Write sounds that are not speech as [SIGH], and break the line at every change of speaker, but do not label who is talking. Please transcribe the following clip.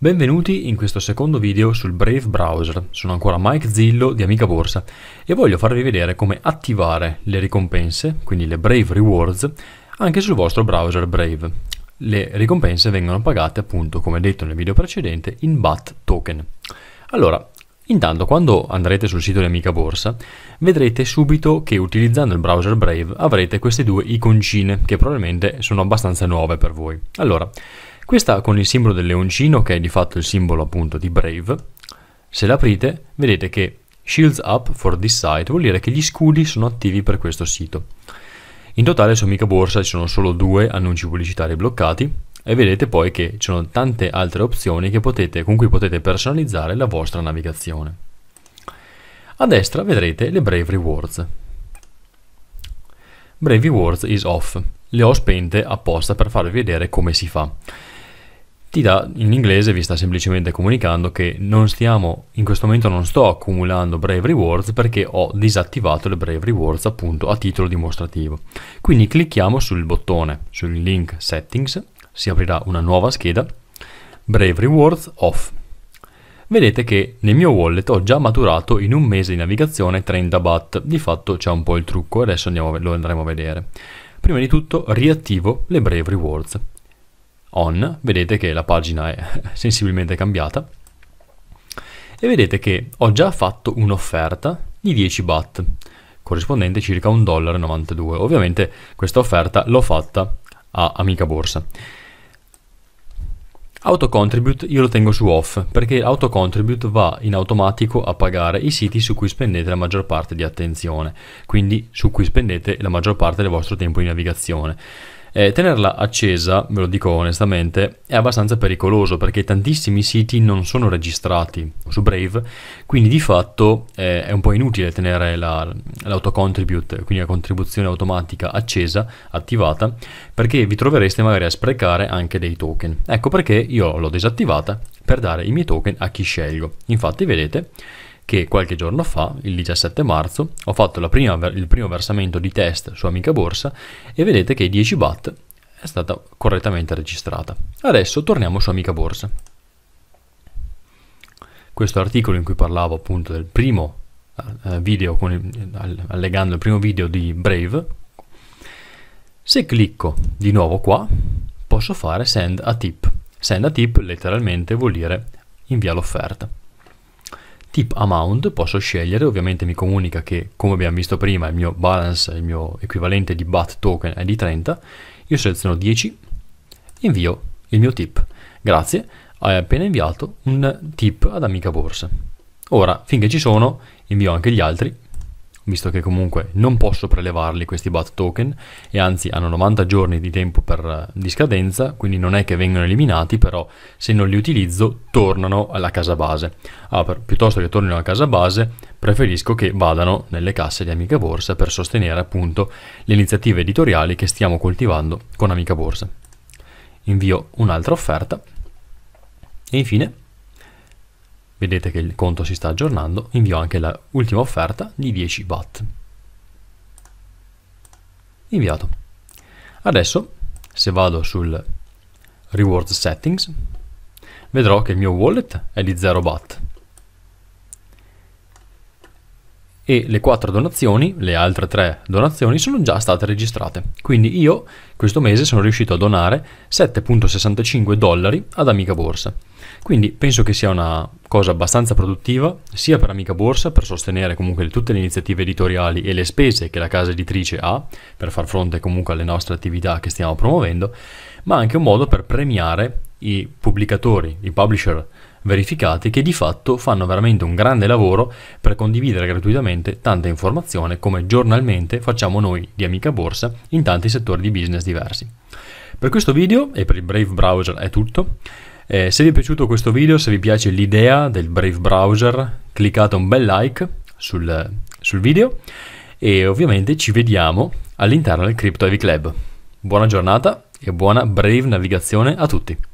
Benvenuti in questo secondo video sul Brave Browser, sono ancora Mike Zillo di Amica Borsa e voglio farvi vedere come attivare le ricompense, quindi le Brave Rewards, anche sul vostro browser Brave. Le ricompense vengono pagate appunto, come detto nel video precedente, in BAT token. Allora, intanto quando andrete sul sito di Amica Borsa vedrete subito che utilizzando il browser Brave avrete queste due iconcine che probabilmente sono abbastanza nuove per voi. Allora, questa con il simbolo del leoncino, che è di fatto il simbolo appunto di Brave, se l'aprite vedete che Shields up for this site vuol dire che gli scudi sono attivi per questo sito. In totale su Mica Borsa ci sono solo due annunci pubblicitari bloccati e vedete poi che ci sono tante altre opzioni potete, con cui potete personalizzare la vostra navigazione. A destra vedrete le Brave Rewards. Brave Rewards is off. Le ho spente apposta per farvi vedere come si fa ti dà in inglese vi sta semplicemente comunicando che non stiamo in questo momento non sto accumulando Brave Rewards perché ho disattivato le Brave Rewards appunto a titolo dimostrativo. Quindi clicchiamo sul bottone sul link settings, si aprirà una nuova scheda Brave Rewards off. Vedete che nel mio wallet ho già maturato in un mese di navigazione 30 baht, di fatto c'è un po' il trucco, adesso andiamo, lo andremo a vedere. Prima di tutto riattivo le Brave Rewards on, vedete che la pagina è [LAUGHS] sensibilmente cambiata e vedete che ho già fatto un'offerta di 10 baht, corrispondente circa 1,92 dollaro. Ovviamente questa offerta l'ho fatta a Amica Borsa. Autocontribute io lo tengo su off perché autocontribute va in automatico a pagare i siti su cui spendete la maggior parte di attenzione, quindi su cui spendete la maggior parte del vostro tempo di navigazione eh, tenerla accesa, ve lo dico onestamente, è abbastanza pericoloso perché tantissimi siti non sono registrati su Brave, quindi di fatto eh, è un po' inutile tenere la, l'autocontribute, quindi la contribuzione automatica accesa, attivata, perché vi trovereste magari a sprecare anche dei token. Ecco perché io l'ho disattivata per dare i miei token a chi scelgo. Infatti vedete che qualche giorno fa, il 17 marzo, ho fatto prima, il primo versamento di test su Amica Borsa e vedete che i 10 BAT è stata correttamente registrata. Adesso torniamo su Amica Borsa. Questo articolo in cui parlavo appunto del primo eh, eh, video, il, allegando il primo video di Brave, se clicco di nuovo qua posso fare send a tip. Send a tip letteralmente vuol dire invia l'offerta tip amount posso scegliere, ovviamente mi comunica che come abbiamo visto prima il mio balance, il mio equivalente di BAT token è di 30, io seleziono 10, invio il mio tip. Grazie, hai appena inviato un tip ad Amica Borsa. Ora, finché ci sono, invio anche gli altri visto che comunque non posso prelevarli questi BAT token e anzi hanno 90 giorni di tempo per, eh, di scadenza, quindi non è che vengano eliminati, però se non li utilizzo tornano alla casa base. Ah, per, piuttosto che tornino alla casa base, preferisco che vadano nelle casse di Amica Borsa per sostenere appunto le iniziative editoriali che stiamo coltivando con Amica Borsa. Invio un'altra offerta e infine Vedete che il conto si sta aggiornando, invio anche l'ultima offerta di 10 watt. Inviato. Adesso, se vado sul Rewards Settings, vedrò che il mio wallet è di 0 watt. e le quattro donazioni, le altre tre donazioni, sono già state registrate. Quindi io questo mese sono riuscito a donare 7.65 dollari ad Amica Borsa. Quindi penso che sia una cosa abbastanza produttiva sia per Amica Borsa per sostenere comunque tutte le iniziative editoriali e le spese che la casa editrice ha per far fronte comunque alle nostre attività che stiamo promuovendo, ma anche un modo per premiare i pubblicatori, i publisher verificate che di fatto fanno veramente un grande lavoro per condividere gratuitamente tanta informazione come giornalmente facciamo noi di Amica Borsa in tanti settori di business diversi. Per questo video e per il Brave Browser è tutto. Eh, se vi è piaciuto questo video, se vi piace l'idea del Brave Browser, cliccate un bel like sul, sul video e ovviamente ci vediamo all'interno del Crypto Heavy Club. Buona giornata e buona Brave navigazione a tutti!